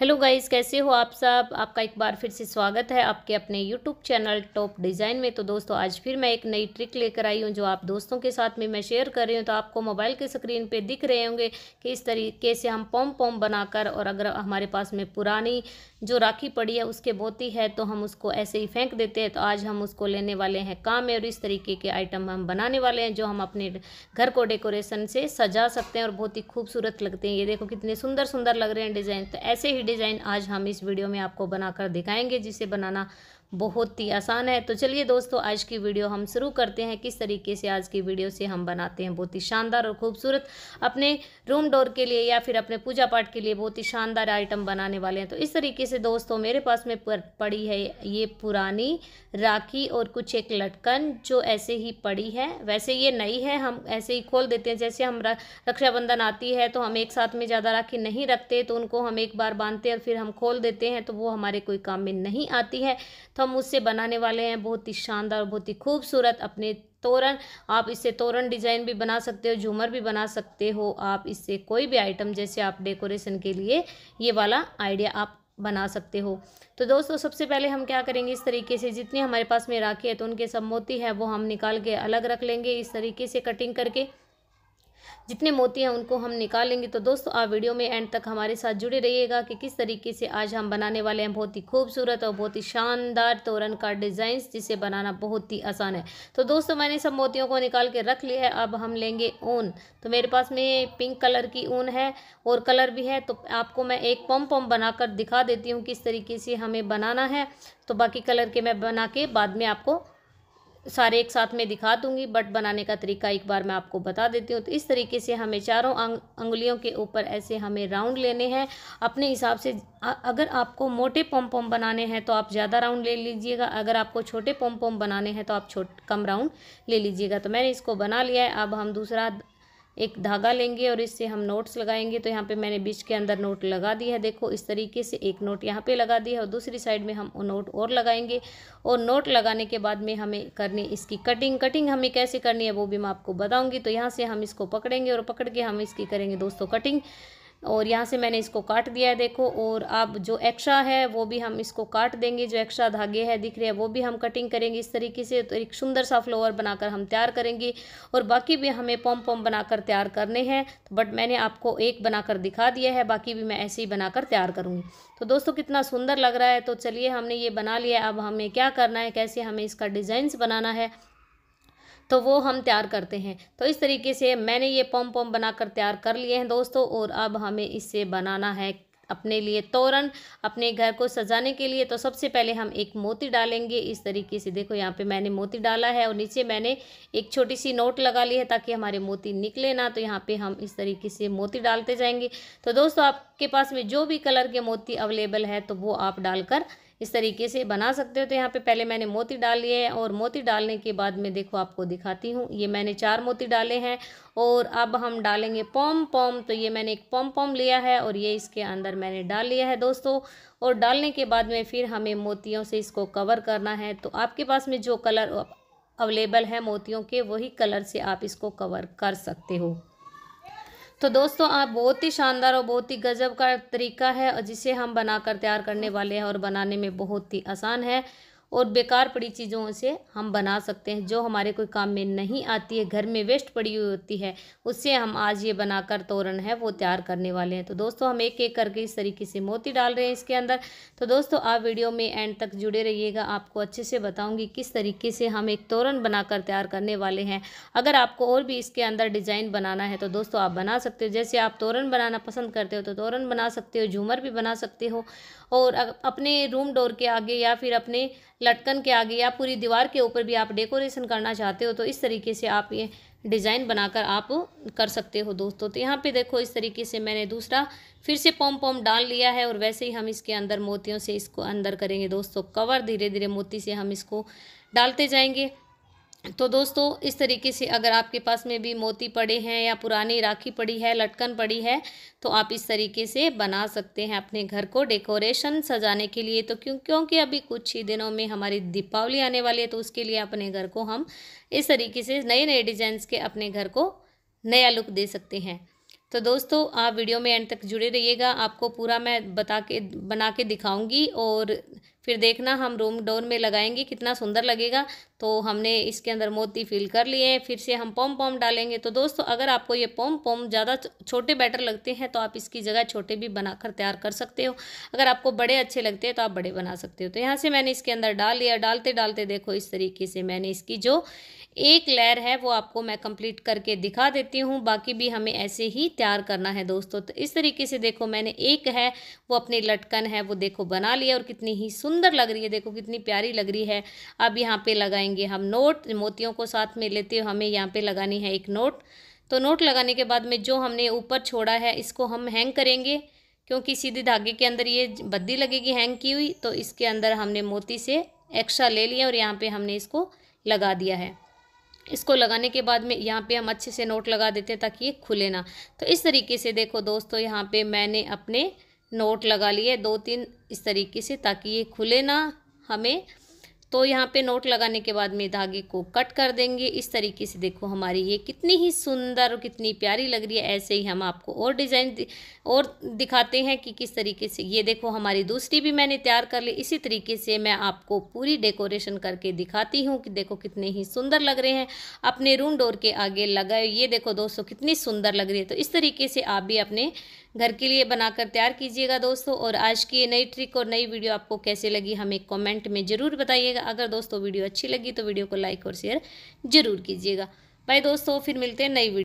hello guys कैसे हो आप सब आपका एक बार फिर से स्वागत है आपके अपने यूट्यूब चैनल टॉप डिज़ाइन में तो दोस्तों आज फिर मैं एक नई ट्रिक लेकर आई हूँ जो आप दोस्तों के साथ में मैं शेयर कर रही हूँ तो आपको मोबाइल के स्क्रीन पे दिख रहे होंगे कि इस तरीके से हम पोम पोम बनाकर और अगर हमारे पास में पुरानी जो राखी पड़ी है उसके बोती है तो हम उसको ऐसे ही फेंक देते हैं तो आज हम उसको लेने वाले हैं काम में और इस तरीके के आइटम हम बनाने वाले हैं जो हम अपने घर को डेकोरेशन से सजा सकते हैं और बहुत ही खूबसूरत लगते हैं ये देखो कितने सुंदर सुंदर लग रहे हैं डिज़ाइन तो ऐसे ही डिज़ाइन आज हम इस वीडियो में आपको बनाकर दिखाएंगे जिसे बनाना बहुत ही आसान है तो चलिए दोस्तों आज की वीडियो हम शुरू करते हैं किस तरीके से आज की वीडियो से हम बनाते हैं बहुत ही शानदार और खूबसूरत अपने रूम डोर के लिए या फिर अपने पूजा पाठ के लिए बहुत ही शानदार आइटम बनाने वाले हैं तो इस तरीके से दोस्तों मेरे पास में पड़ी है ये पुरानी राखी और कुछ एक लटकन जो ऐसे ही पड़ी है वैसे ये नई है हम ऐसे ही खोल देते हैं जैसे हम रक्षाबंधन आती है तो हम एक साथ में ज़्यादा राखी नहीं रखते तो उनको हम एक बार बांधते और फिर हम खोल देते हैं तो वो हमारे कोई काम में नहीं आती है तो हम उससे बनाने वाले हैं बहुत ही शानदार बहुत ही खूबसूरत अपने तोरण आप इससे तोरण डिज़ाइन भी बना सकते हो झूमर भी बना सकते हो आप इससे कोई भी आइटम जैसे आप डेकोरेशन के लिए ये वाला आइडिया आप बना सकते हो तो दोस्तों सबसे पहले हम क्या करेंगे इस तरीके से जितनी हमारे पास में राखी है तो उनके सब मोती है वो हम निकाल के अलग रख लेंगे इस तरीके से कटिंग करके जितने मोती हैं उनको हम निकालेंगे तो दोस्तों आप वीडियो में एंड तक हमारे साथ जुड़े रहिएगा कि किस तरीके से आज हम बनाने वाले हैं बहुत ही खूबसूरत और बहुत ही शानदार तोरण का डिज़ाइन जिसे बनाना बहुत ही आसान है तो दोस्तों मैंने सब मोतियों को निकाल के रख लिया है अब हम लेंगे ऊन तो मेरे पास में पिंक कलर की ऊन है और कलर भी है तो आपको मैं एक पम पम बनाकर दिखा देती हूँ किस तरीके से हमें बनाना है तो बाकी कलर के मैं बना के बाद में आपको सारे एक साथ में दिखा दूंगी बट बनाने का तरीका एक बार मैं आपको बता देती हूँ तो इस तरीके से हमें चारों अंगुलियों के ऊपर ऐसे हमें राउंड लेने हैं अपने हिसाब से अगर आपको मोटे पोम पोम बनाने हैं तो आप ज़्यादा राउंड ले लीजिएगा अगर आपको छोटे पोम पोम बनाने हैं तो आप छोट कम राउंड ले लीजिएगा तो मैंने इसको बना लिया है अब हम दूसरा एक धागा लेंगे और इससे हम नोट्स लगाएंगे तो यहाँ पे मैंने बीच के अंदर नोट लगा दिया है देखो इस तरीके से एक नोट यहाँ पे लगा दिया है और दूसरी साइड में हम नोट और लगाएंगे और नोट लगाने के बाद में हमें करनी इसकी कटिंग कटिंग हमें कैसे करनी है वो भी मैं आपको बताऊँगी तो यहाँ से हम इसको पकड़ेंगे और पकड़ के हम इसकी करेंगे दोस्तों कटिंग और यहाँ से मैंने इसको काट दिया है देखो और अब जो एक्स्ट्रा है वो भी हम इसको काट देंगे जो एक्स्ट्रा धागे है दिख रहे हैं वो भी हम कटिंग करेंगे इस तरीके से तो एक सुंदर सा फ्लोवर बनाकर हम तैयार करेंगे और बाकी भी हमें पम पम बनाकर तैयार करने हैं तो बट मैंने आपको एक बनाकर दिखा दिया है बाकी भी मैं ऐसे ही बनाकर तैयार करूँगी तो दोस्तों कितना सुंदर लग रहा है तो चलिए हमने ये बना लिया अब हमें क्या करना है कैसे हमें इसका डिज़ाइंस बनाना है तो वो हम तैयार करते हैं तो इस तरीके से मैंने ये पम बना बनाकर तैयार कर लिए हैं दोस्तों और अब हमें इससे बनाना है अपने लिए तोरण अपने घर को सजाने के लिए तो सबसे पहले हम एक मोती डालेंगे इस तरीके से देखो यहाँ पे मैंने मोती डाला है और नीचे मैंने एक छोटी सी नोट लगा ली है ताकि हमारे मोती निकले ना तो यहाँ पे हम इस तरीके से मोती डालते जाएंगे तो दोस्तों आपके पास में जो भी कलर के मोती अवेलेबल है तो वो आप डालकर इस तरीके से बना सकते हो तो यहाँ पे पहले मैंने मोती डाल लिए हैं और मोती डालने के बाद में देखो आपको दिखाती हूँ ये मैंने चार मोती डाले हैं और अब हम डालेंगे पॉम पॉम तो ये मैंने एक पॉम पॉम लिया है और ये इसके अंदर मैंने डाल लिया है दोस्तों और डालने के बाद में फिर हमें मोतियों से इसको कवर करना है तो आपके पास में जो कलर अवेलेबल है मोतियों के वही कलर से आप इसको कवर कर सकते हो तो दोस्तों आप बहुत ही शानदार और बहुत ही गजब का तरीका है जिसे हम बनाकर तैयार करने वाले हैं और बनाने में बहुत ही आसान है और बेकार पड़ी चीज़ों से हम बना सकते हैं जो हमारे कोई काम में नहीं आती है घर में वेस्ट पड़ी हुई होती है उससे हम आज ये बनाकर तोरण है वो तैयार करने वाले हैं तो दोस्तों हम एक एक करके इस तरीके से मोती डाल रहे हैं इसके अंदर तो दोस्तों आप वीडियो में एंड तक जुड़े रहिएगा आपको अच्छे से बताऊँगी किस तरीके से हम एक तोरण बनाकर तैयार करने वाले हैं अगर आपको और भी इसके अंदर डिज़ाइन बनाना है तो दोस्तों आप बना सकते हो जैसे आप तोरण बनाना पसंद करते हो तो तोरण बना सकते हो झूमर भी बना सकते हो और अपने रूम डोर के आगे या फिर अपने लटकन के आगे या पूरी दीवार के ऊपर भी आप डेकोरेशन करना चाहते हो तो इस तरीके से आप ये डिज़ाइन बनाकर आप कर सकते हो दोस्तों तो यहाँ पे देखो इस तरीके से मैंने दूसरा फिर से पोम पोम डाल लिया है और वैसे ही हम इसके अंदर मोतियों से इसको अंदर करेंगे दोस्तों कवर धीरे धीरे मोती से हम इसको डालते जाएंगे तो दोस्तों इस तरीके से अगर आपके पास में भी मोती पड़े हैं या पुरानी राखी पड़ी है लटकन पड़ी है तो आप इस तरीके से बना सकते हैं अपने घर को डेकोरेशन सजाने के लिए तो क्यों क्योंकि अभी कुछ ही दिनों में हमारी दीपावली आने वाली है तो उसके लिए अपने घर को हम इस तरीके से नए नए डिजाइंस के अपने घर को नया लुक दे सकते हैं तो दोस्तों आप वीडियो में एंड तक जुड़े रहिएगा आपको पूरा मैं बता के बना के दिखाऊंगी और फिर देखना हम रूम डोर में लगाएंगे कितना सुंदर लगेगा तो हमने इसके अंदर मोती फिल कर लिए हैं फिर से हम पोम पॉम डालेंगे तो दोस्तों अगर आपको ये पोम पॉम ज़्यादा छोटे बैटर लगते हैं तो आप इसकी जगह छोटे भी बनाकर तैयार कर सकते हो अगर आपको बड़े अच्छे लगते हैं तो आप बड़े बना सकते हो तो यहाँ से मैंने इसके अंदर डाल लिया डालते डालते देखो इस तरीके से मैंने इसकी जो एक लेयर है वो आपको मैं कंप्लीट करके दिखा देती हूँ बाकी भी हमें ऐसे ही तैयार करना है दोस्तों तो इस तरीके से देखो मैंने एक है वो अपनी लटकन है वो देखो बना लिया और कितनी ही सुंदर सुंदर लग रही है देखो कितनी प्यारी लग रही है अब यहाँ पे लगाएंगे हम नोट मोतियों को साथ में लेते हुए हमें यहाँ पे लगानी है एक नोट तो नोट लगाने के बाद में जो हमने ऊपर छोड़ा है इसको हम हैंग करेंगे क्योंकि सीधे धागे के अंदर ये बद्दी लगेगी हैंग की हुई तो इसके अंदर हमने मोती से एक्स्ट्रा ले लिया और यहाँ पे हमने इसको लगा दिया है इसको लगाने के बाद में यहाँ पे हम अच्छे से नोट लगा देते हैं ताकि ये खुले ना तो इस तरीके से देखो दोस्तों यहाँ पे मैंने अपने नोट लगा लिए दो तीन इस तरीके से ताकि ये खुले ना हमें तो यहाँ पे नोट लगाने के बाद में धागे को कट कर देंगे इस तरीके से देखो हमारी ये कितनी ही सुंदर और कितनी प्यारी लग रही है ऐसे ही हम आपको और डिज़ाइन और दिखाते हैं कि किस तरीके से ये देखो हमारी दूसरी भी मैंने तैयार कर ली इसी तरीके से मैं आपको पूरी डेकोरेशन करके दिखाती हूँ कि देखो कितने ही सुंदर लग रहे हैं अपने रूम डोर के आगे लगाए ये देखो दोस्तों कितनी सुंदर लग रही है तो इस तरीके से आप भी अपने घर के लिए बनाकर तैयार कीजिएगा दोस्तों और आज की ये नई ट्रिक और नई वीडियो आपको कैसे लगी हमें कमेंट में ज़रूर बताइएगा अगर दोस्तों वीडियो अच्छी लगी तो वीडियो को लाइक और शेयर ज़रूर कीजिएगा बाय दोस्तों फिर मिलते हैं नई वीडियो